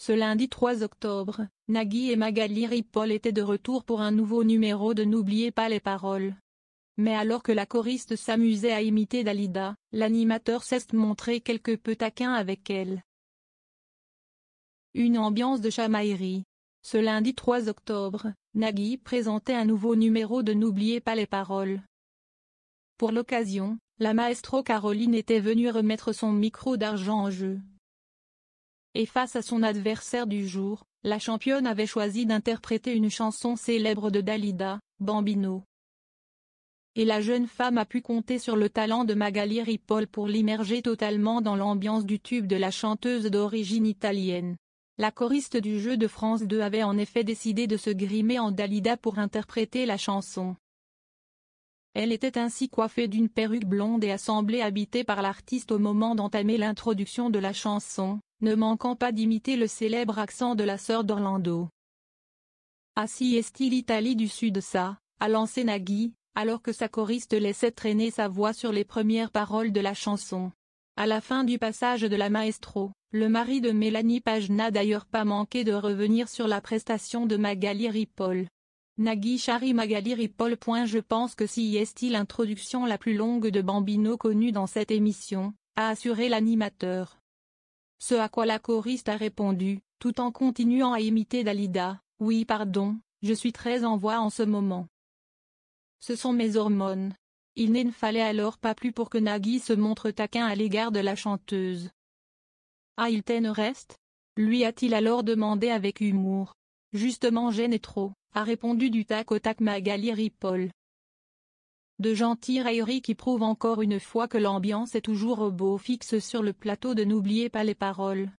Ce lundi 3 octobre, Nagui et Magali Ripoll étaient de retour pour un nouveau numéro de N'oubliez pas les paroles. Mais alors que la choriste s'amusait à imiter Dalida, l'animateur s'est montré quelque peu taquin avec elle. Une ambiance de chamaillerie. Ce lundi 3 octobre, Nagui présentait un nouveau numéro de N'oubliez pas les paroles. Pour l'occasion, la maestro Caroline était venue remettre son micro d'argent en jeu et face à son adversaire du jour, la championne avait choisi d'interpréter une chanson célèbre de Dalida, Bambino. Et la jeune femme a pu compter sur le talent de Magali Ripoll pour l'immerger totalement dans l'ambiance du tube de la chanteuse d'origine italienne. La choriste du jeu de France 2 avait en effet décidé de se grimer en Dalida pour interpréter la chanson. Elle était ainsi coiffée d'une perruque blonde et assemblée habitée par l'artiste au moment d'entamer l'introduction de la chanson, ne manquant pas d'imiter le célèbre accent de la sœur d'Orlando. Assis est il l'Italie du Sud ça, a lancé Nagui, alors que sa choriste laissait traîner sa voix sur les premières paroles de la chanson. À la fin du passage de la maestro, le mari de Mélanie Page n'a d'ailleurs pas manqué de revenir sur la prestation de Magali Ripoll. Nagui Shari Magali Ripoll. Je pense que si est il l'introduction la plus longue de Bambino connue dans cette émission, a assuré l'animateur. Ce à quoi la choriste a répondu, tout en continuant à imiter Dalida, oui pardon, je suis très en voix en ce moment. Ce sont mes hormones. Il ne fallait alors pas plus pour que Nagui se montre taquin à l'égard de la chanteuse. Ah il t'aime reste Lui a-t-il alors demandé avec humour. Justement gêné trop a répondu du tac au tac Magali Ripoll. De gentilles railleries qui prouvent encore une fois que l'ambiance est toujours au beau fixe sur le plateau de N'oubliez pas les paroles.